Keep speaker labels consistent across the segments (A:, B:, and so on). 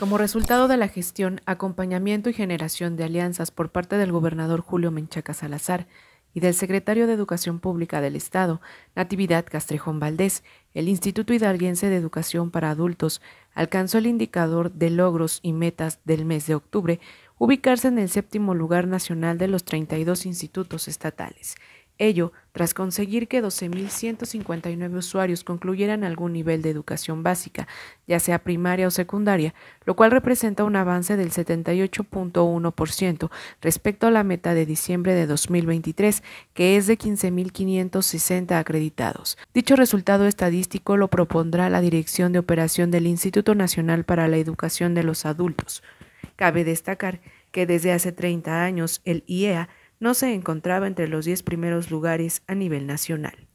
A: Como resultado de la gestión, acompañamiento y generación de alianzas por parte del gobernador Julio Menchaca Salazar y del secretario de Educación Pública del Estado, Natividad Castrejón Valdés, el Instituto Hidalguense de Educación para Adultos alcanzó el indicador de logros y metas del mes de octubre, ubicarse en el séptimo lugar nacional de los 32 institutos estatales Ello tras conseguir que 12.159 usuarios concluyeran algún nivel de educación básica, ya sea primaria o secundaria, lo cual representa un avance del 78.1% respecto a la meta de diciembre de 2023, que es de 15.560 acreditados. Dicho resultado estadístico lo propondrá la Dirección de Operación del Instituto Nacional para la Educación de los Adultos. Cabe destacar que desde hace 30 años el IEA no se encontraba entre los 10 primeros lugares a nivel nacional.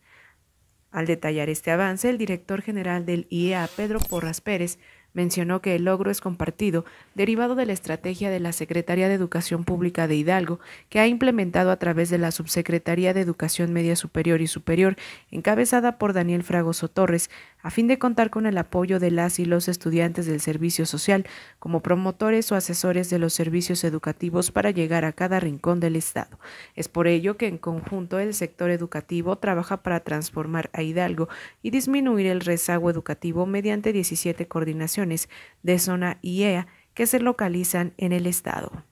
A: Al detallar este avance, el director general del IEA, Pedro Porras Pérez, Mencionó que el logro es compartido, derivado de la estrategia de la Secretaría de Educación Pública de Hidalgo, que ha implementado a través de la Subsecretaría de Educación Media Superior y Superior, encabezada por Daniel Fragoso Torres, a fin de contar con el apoyo de las y los estudiantes del servicio social como promotores o asesores de los servicios educativos para llegar a cada rincón del Estado. Es por ello que en conjunto el sector educativo trabaja para transformar a Hidalgo y disminuir el rezago educativo mediante 17 coordinaciones de zona IEA que se localizan en el estado.